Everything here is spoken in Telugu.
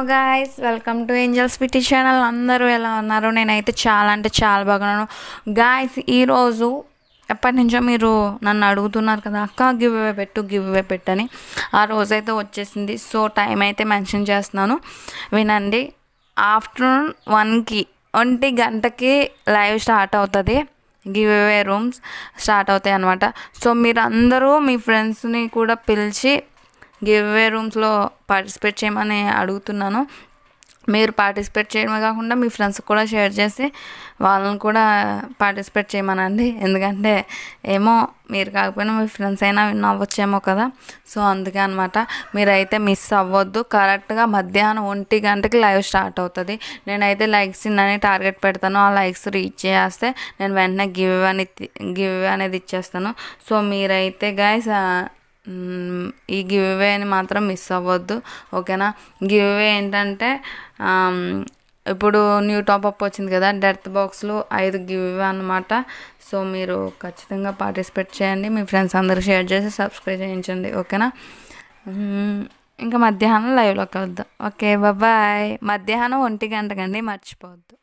hello guys welcome to Angels PT channel అందరూ ఎలా ఉన్నారు నేనైతే చాలా అంటే చాలా బాగున్నాను గాయస్ ఈరోజు ఎప్పటి నుంచో మీరు నన్ను అడుగుతున్నారు కదా అక్క గివ్ అవే పెట్టు గివ్ అవే పెట్టని ఆ రోజైతే వచ్చేసింది సో టైం అయితే మెన్షన్ చేస్తున్నాను వినండి ఆఫ్టర్నూన్ వన్కి ఒంటి గంటకి లైవ్ స్టార్ట్ అవుతుంది గివ్ అవే రూమ్స్ స్టార్ట్ అవుతాయి అనమాట సో మీరందరూ మీ ఫ్రెండ్స్ని కూడా పిలిచి గివ్ అవే రూమ్స్లో పార్టిసిపేట్ చేయమని అడుగుతున్నాను మీరు పార్టిసిపేట్ చేయడమే కాకుండా మీ ఫ్రెండ్స్కి కూడా షేర్ చేసి వాళ్ళని కూడా పార్టిసిపేట్ చేయమనండి ఎందుకంటే ఏమో మీరు కాకపోయినా మీ ఫ్రెండ్స్ అయినా విన్ అవ్వచ్చేమో కదా సో అందుకే అనమాట మీరైతే మిస్ అవ్వద్దు కరెక్ట్గా మధ్యాహ్నం ఒంటి గంటకి లైవ్ స్టార్ట్ అవుతుంది నేనైతే లైక్స్ అని టార్గెట్ పెడతాను ఆ లైక్స్ రీచ్ చేస్తే నేను వెంటనే గివ్ అని గివ్ అనేది ఇచ్చేస్తాను సో మీరైతే గాయస్ ఈ గివ్ అవేని మాత్రం మిస్ అవ్వద్దు ఓకేనా గివ్ అవే ఏంటంటే ఇప్పుడు న్యూ టాపప్ వచ్చింది కదా డెత్ బాక్స్లు ఐదు గివ్ ఇవే అనమాట సో మీరు ఖచ్చితంగా పార్టిసిపేట్ చేయండి మీ ఫ్రెండ్స్ అందరూ షేర్ చేసి సబ్స్క్రైబ్ చేయించండి ఓకేనా ఇంకా మధ్యాహ్నం లైవ్లోకి వద్దాం ఓకే బాయ్ మధ్యాహ్నం ఒంటి గంటకండి మర్చిపోవద్దు